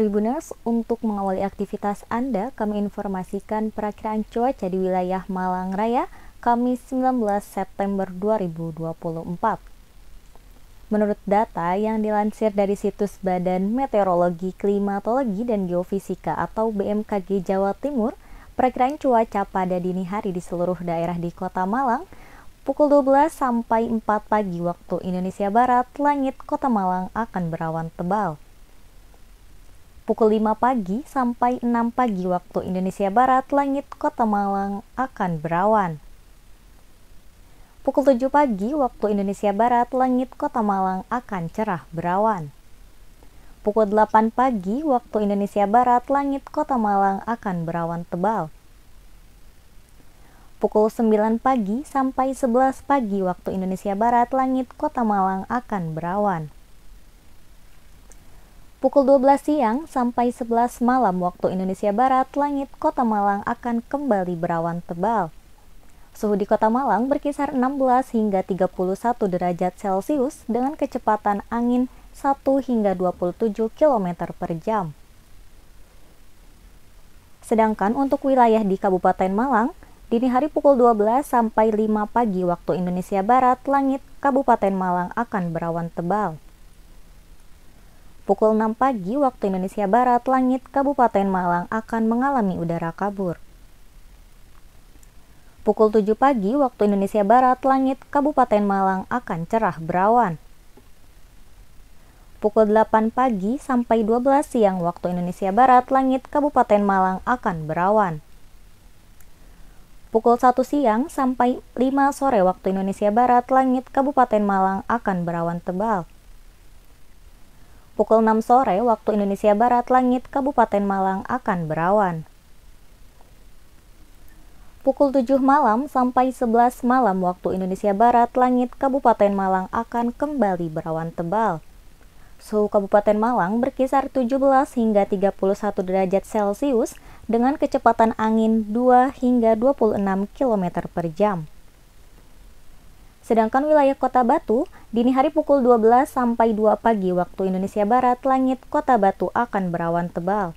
Tribuners, untuk mengawali aktivitas Anda, kami informasikan perakiraan cuaca di wilayah Malang Raya Kamis 19 September 2024. Menurut data yang dilansir dari situs Badan Meteorologi, Klimatologi, dan Geofisika atau BMKG Jawa Timur, perkiraan cuaca pada dini hari di seluruh daerah di Kota Malang pukul 12 sampai 4 pagi waktu Indonesia Barat, langit Kota Malang akan berawan tebal. Pukul 5 pagi sampai 6 pagi waktu Indonesia Barat, langit kota Malang akan berawan. Pukul 7 pagi waktu Indonesia Barat, langit kota Malang akan cerah berawan. Pukul 8 pagi waktu Indonesia Barat, langit kota Malang akan berawan tebal. Pukul 9 pagi sampai 11 pagi waktu Indonesia Barat, langit kota Malang akan berawan. Pukul 12 siang sampai 11 malam waktu Indonesia Barat, langit kota Malang akan kembali berawan tebal. Suhu di kota Malang berkisar 16 hingga 31 derajat Celcius dengan kecepatan angin 1 hingga 27 km per jam. Sedangkan untuk wilayah di Kabupaten Malang, dini hari pukul 12 sampai 5 pagi waktu Indonesia Barat, langit Kabupaten Malang akan berawan tebal. Pukul 6 pagi waktu Indonesia Barat, langit Kabupaten Malang akan mengalami udara kabur. Pukul 7 pagi waktu Indonesia Barat, langit Kabupaten Malang akan cerah berawan. Pukul 8 pagi sampai 12 siang waktu Indonesia Barat, langit Kabupaten Malang akan berawan. Pukul 1 siang sampai 5 sore waktu Indonesia Barat, langit Kabupaten Malang akan berawan tebal. Pukul 6 sore waktu Indonesia Barat, langit Kabupaten Malang akan berawan. Pukul 7 malam sampai 11 malam waktu Indonesia Barat, langit Kabupaten Malang akan kembali berawan tebal. Suhu Kabupaten Malang berkisar 17 hingga 31 derajat Celcius dengan kecepatan angin 2 hingga 26 km per jam. Sedangkan wilayah Kota Batu, dini hari pukul 12 sampai 2 pagi waktu Indonesia Barat, langit Kota Batu akan berawan tebal.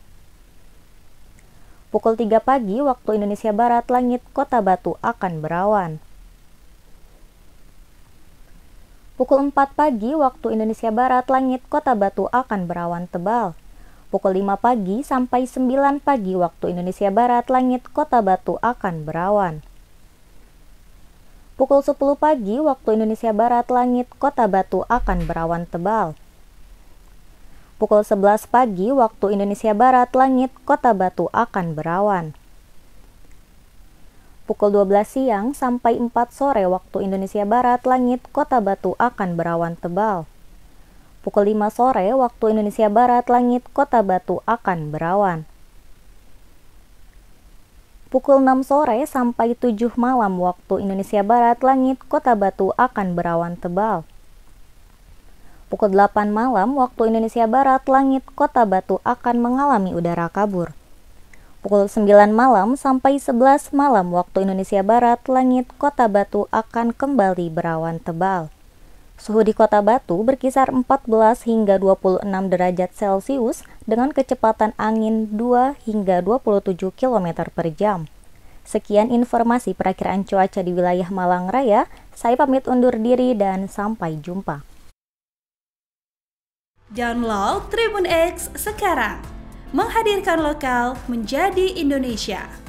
Pukul 3 pagi waktu Indonesia Barat, langit Kota Batu akan berawan. Pukul 4 pagi waktu Indonesia Barat, langit Kota Batu akan berawan tebal. Pukul 5 pagi sampai 9 pagi waktu Indonesia Barat, langit Kota Batu akan berawan. Pukul 10 pagi waktu Indonesia Barat, langit kota Batu akan berawan tebal. Pukul 11 pagi waktu Indonesia Barat, langit kota Batu akan berawan. Pukul 12 siang sampai 4 sore waktu Indonesia Barat, langit kota Batu akan berawan tebal. Pukul 5 sore waktu Indonesia Barat, langit kota Batu akan berawan. Pukul 6 sore sampai 7 malam waktu Indonesia Barat, langit kota Batu akan berawan tebal. Pukul 8 malam waktu Indonesia Barat, langit kota Batu akan mengalami udara kabur. Pukul 9 malam sampai 11 malam waktu Indonesia Barat, langit kota Batu akan kembali berawan tebal. Suhu di kota Batu berkisar 14 hingga 26 derajat Celcius dengan kecepatan angin 2 hingga 27 km per jam. Sekian informasi perakiraan cuaca di wilayah Malang Raya, saya pamit undur diri dan sampai jumpa. Download Tribun X sekarang, menghadirkan lokal menjadi Indonesia.